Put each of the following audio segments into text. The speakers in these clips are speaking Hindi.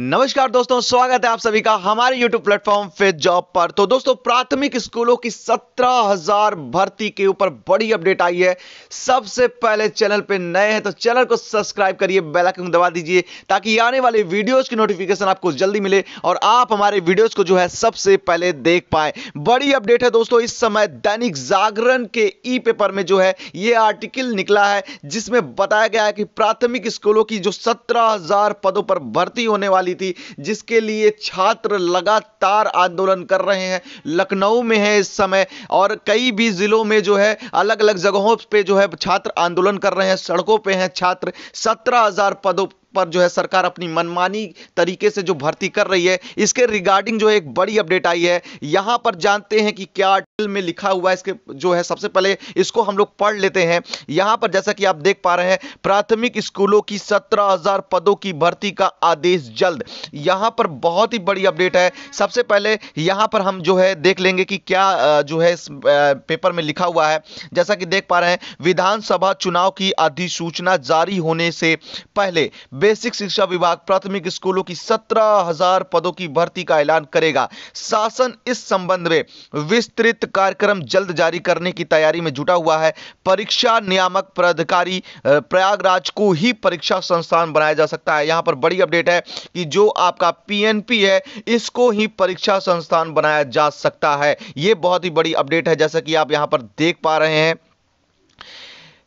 नमस्कार दोस्तों स्वागत है आप सभी का हमारे YouTube प्लेटफॉर्म फिट जॉब पर तो दोस्तों प्राथमिक स्कूलों की सत्रह हजार भर्ती के ऊपर बड़ी अपडेट आई है सबसे पहले चैनल पे नए हैं तो चैनल को सब्सक्राइब करिए बेल आइकन दबा दीजिए ताकि आने वाले वीडियोस की नोटिफिकेशन आपको जल्दी मिले और आप हमारे वीडियोज को जो है सबसे पहले देख पाए बड़ी अपडेट है दोस्तों इस समय दैनिक जागरण के ई पेपर में जो है ये आर्टिकल निकला है जिसमें बताया गया है कि प्राथमिक स्कूलों की जो सत्रह पदों पर भर्ती होने वाली डाली थी जिसके लिए छात्र लगातार आंदोलन कर रहे हैं लखनऊ में है इस समय और कई भी ज़िलों में जो है अलग अलग जगहों पर जो है छात्र आंदोलन कर रहे हैं सड़कों पर हैं छात्र सत्रह हज़ार पदों पर जो है सरकार अपनी मनमानी तरीके से जो भर्ती कर रही है इसके रिगार्डिंग जो एक बड़ी अपडेट आई है यहाँ पर जानते हैं कि क्या आर्टिकल में लिखा हुआ है इसके जो है सबसे पहले इसको हम लोग पढ़ लेते हैं यहाँ पर जैसा कि आप देख पा रहे हैं प्राथमिक स्कूलों की सत्रह हजार पदों की भर्ती का आदेश जल्द यहां पर बहुत ही बड़ी अपडेट है सबसे पहले यहाँ पर हम जो है देख लेंगे कि क्या जो है इस पेपर में लिखा हुआ है जैसा कि देख पा रहे हैं विधानसभा चुनाव की अधिसूचना जारी होने से पहले बेसिक शिक्षा विभाग प्राथमिक स्कूलों की सत्रह हजार पदों की भर्ती का ऐलान करेगा शासन इस संबंध में विस्तृत कार्यक्रम जल्द जारी करने की तैयारी में जुटा हुआ है परीक्षा नियामक प्राधिकारी प्रयागराज को ही परीक्षा संस्थान बनाया जा सकता है यहाँ पर बड़ी अपडेट है कि जो आपका पीएनपी है इसको ही परीक्षा संस्थान बनाया जा सकता है ये बहुत ही बड़ी अपडेट है जैसा कि आप यहां पर देख पा रहे हैं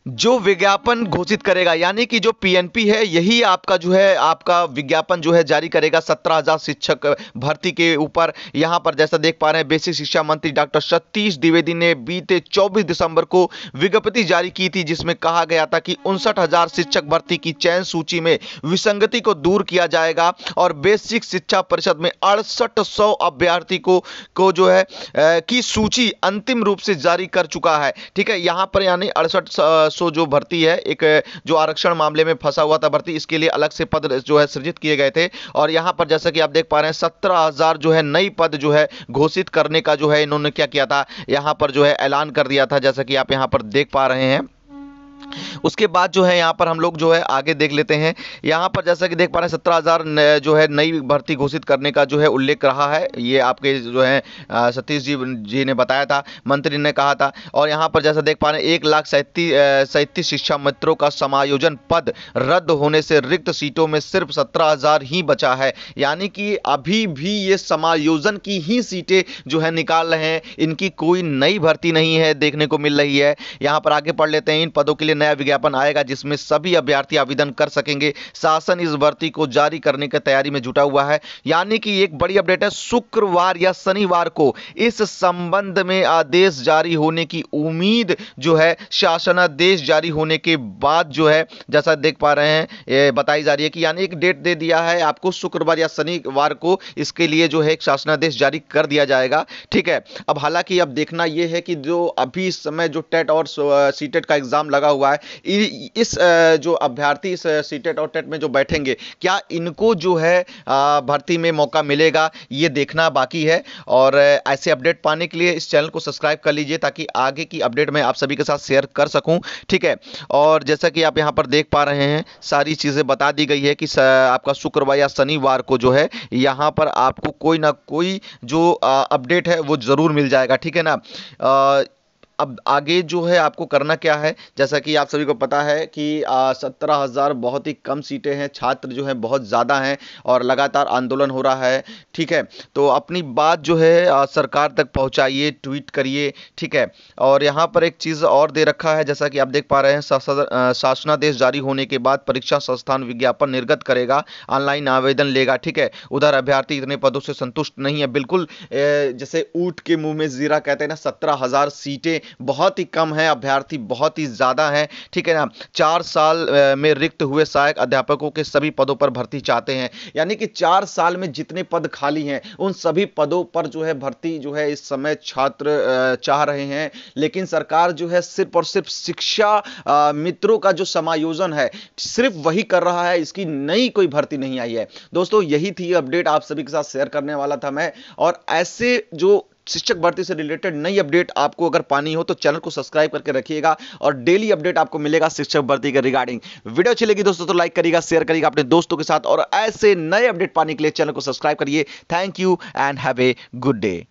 जो विज्ञापन घोषित करेगा यानी कि जो पीएनपी है यही आपका जो है आपका विज्ञापन जो है जारी करेगा सत्रह हजार शिक्षक भर्ती के ऊपर यहाँ पर जैसा देख पा रहे हैं बेसिक शिक्षा मंत्री डॉक्टर सतीश द्विवेदी ने बीते 24 दिसंबर को विज्ञप्ति जारी की थी जिसमें कहा गया था कि उनसठ हजार शिक्षक भर्ती की चयन सूची में विसंगति को दूर किया जाएगा और बेसिक शिक्षा परिषद में अड़सठ अभ्यर्थी को को जो है की सूची अंतिम रूप से जारी कर चुका है ठीक है यहाँ पर यानी अड़सठ सो जो भर्ती है एक जो आरक्षण मामले में फंसा हुआ था भर्ती इसके लिए अलग से पद जो है सृजित किए गए थे और यहां पर जैसा कि आप देख पा रहे हैं सत्रह हज़ार जो है नई पद जो है घोषित करने का जो है इन्होंने क्या किया था यहां पर जो है ऐलान कर दिया था जैसा कि आप यहां पर देख पा रहे हैं उसके बाद जो है यहाँ पर हम लोग जो है आगे देख लेते हैं यहाँ पर जैसा कि देख पा रहे हैं सत्रह हज़ार जो है नई भर्ती घोषित करने का जो है उल्लेख रहा है ये आपके जो है सतीश जी जी ने बताया था मंत्री ने कहा था और यहाँ पर जैसा देख पा रहे हैं एक लाख सैंतीस शिक्षा मित्रों का समायोजन पद रद्द होने से रिक्त सीटों में सिर्फ सत्रह ही बचा है यानी कि अभी भी ये समायोजन की ही सीटें जो है निकाल रहे हैं इनकी कोई नई भर्ती नहीं है देखने को मिल रही है यहाँ पर आगे पढ़ लेते हैं इन पदों के लिए लिए नया विज्ञापन आएगा जिसमें सभी अभ्यर्थी आवेदन कर सकेंगे शासन इस भर्ती को जारी करने की तैयारी में जुटा हुआ है यानी कि एक बड़ी अपडेट है शुक्रवार या शनिवार को इस संबंध में आदेश जारी होने की उम्मीद जो है शासनादेश जारी होने के बाद जो है जैसा देख पा रहे हैं बताई जा रही है कि यानी एक डेट दे दिया है आपको शुक्रवार या शनिवार को इसके लिए जो है एक शासनादेश जारी कर दिया जाएगा ठीक है अब हालांकि अब देखना यह है कि जो अभी इस समय जो टेट और सीटेट का एग्जाम लगा हुआ हुआ है इस जो अभ्यर्थी इस सीटेट और टेट में जो बैठेंगे क्या इनको जो है भर्ती में मौका मिलेगा ये देखना बाकी है और ऐसे अपडेट पाने के लिए इस चैनल को सब्सक्राइब कर लीजिए ताकि आगे की अपडेट मैं आप सभी के साथ शेयर कर सकूं ठीक है और जैसा कि आप यहाँ पर देख पा रहे हैं सारी चीज़ें बता दी गई है कि आपका शुक्रवार या शनिवार को जो है यहाँ पर आपको कोई ना कोई जो अपडेट है वो ज़रूर मिल जाएगा ठीक है ना आ, अब आगे जो है आपको करना क्या है जैसा कि आप सभी को पता है कि सत्रह हज़ार बहुत ही कम सीटें हैं छात्र जो हैं बहुत ज़्यादा हैं और लगातार आंदोलन हो रहा है ठीक है तो अपनी बात जो है आ, सरकार तक पहुंचाइए ट्वीट करिए ठीक है और यहाँ पर एक चीज़ और दे रखा है जैसा कि आप देख पा रहे हैं शासनादेश जारी होने के बाद परीक्षा संस्थान विज्ञापन निर्गत करेगा ऑनलाइन आवेदन लेगा ठीक है उधर अभ्यर्थी इतने पदों से संतुष्ट नहीं है बिल्कुल जैसे ऊट के मुँह में जीरा कहते हैं ना सत्रह हज़ार सीटें बहुत ही कम है अभ्यर्थी बहुत ही ज़्यादा है ठीक है ना चार साल में रिक्त हुए सहायक अध्यापकों के सभी पदों पर भर्ती चाहते हैं यानी कि चार साल में जितने पद खाली हैं उन सभी पदों पर जो है भर्ती जो है इस समय छात्र चाह रहे हैं लेकिन सरकार जो है सिर्फ और सिर्फ शिक्षा मित्रों का जो समायोजन है सिर्फ वही कर रहा है इसकी नई कोई भर्ती नहीं आई है दोस्तों यही थी अपडेट आप सभी के साथ शेयर करने वाला था मैं और ऐसे जो शिक्षक भर्ती से रिलेटेड नई अपडेट आपको अगर पानी हो तो चैनल को सब्सक्राइब करके रखिएगा और डेली अपडेट आपको मिलेगा शिक्षक भर्ती के रिगार्डिंग वीडियो अच्छी लगी दोस्तों तो लाइक करिएगा शेयर करिएगा अपने दोस्तों के साथ और ऐसे नए अपडेट पाने के लिए चैनल को सब्सक्राइब करिए thank you and have a good day